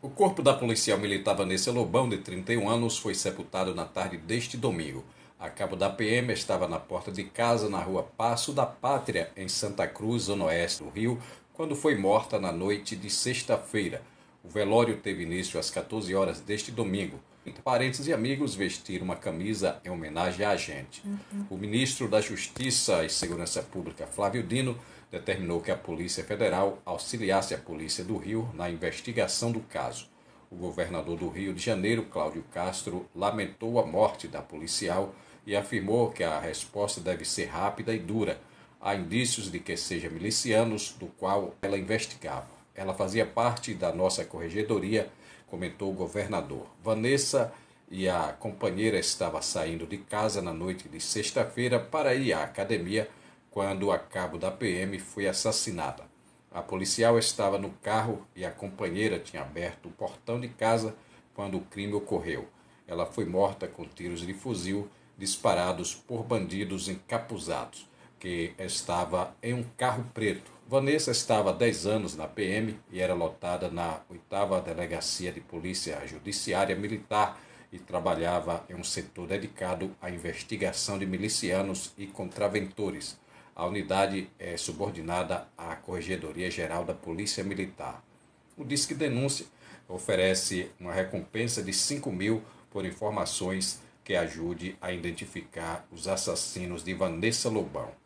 O corpo da policial militar Vanessa Lobão, de 31 anos, foi sepultado na tarde deste domingo. A cabo da PM estava na porta de casa na rua Passo da Pátria, em Santa Cruz, Zona Oeste do Rio, quando foi morta na noite de sexta-feira. O velório teve início às 14 horas deste domingo entre parentes e amigos, vestir uma camisa em homenagem à gente. Uhum. O ministro da Justiça e Segurança Pública, Flávio Dino, determinou que a Polícia Federal auxiliasse a Polícia do Rio na investigação do caso. O governador do Rio de Janeiro, Cláudio Castro, lamentou a morte da policial e afirmou que a resposta deve ser rápida e dura. Há indícios de que seja milicianos, do qual ela investigava. Ela fazia parte da nossa corregedoria, comentou o governador. Vanessa e a companheira estava saindo de casa na noite de sexta-feira para ir à academia quando a cabo da PM foi assassinada. A policial estava no carro e a companheira tinha aberto o portão de casa quando o crime ocorreu. Ela foi morta com tiros de fuzil disparados por bandidos encapuzados que estava em um carro preto. Vanessa estava há 10 anos na PM e era lotada na 8 Delegacia de Polícia Judiciária Militar e trabalhava em um setor dedicado à investigação de milicianos e contraventores. A unidade é subordinada à Corregedoria Geral da Polícia Militar. O Disque Denúncia oferece uma recompensa de 5 mil por informações que ajude a identificar os assassinos de Vanessa Lobão.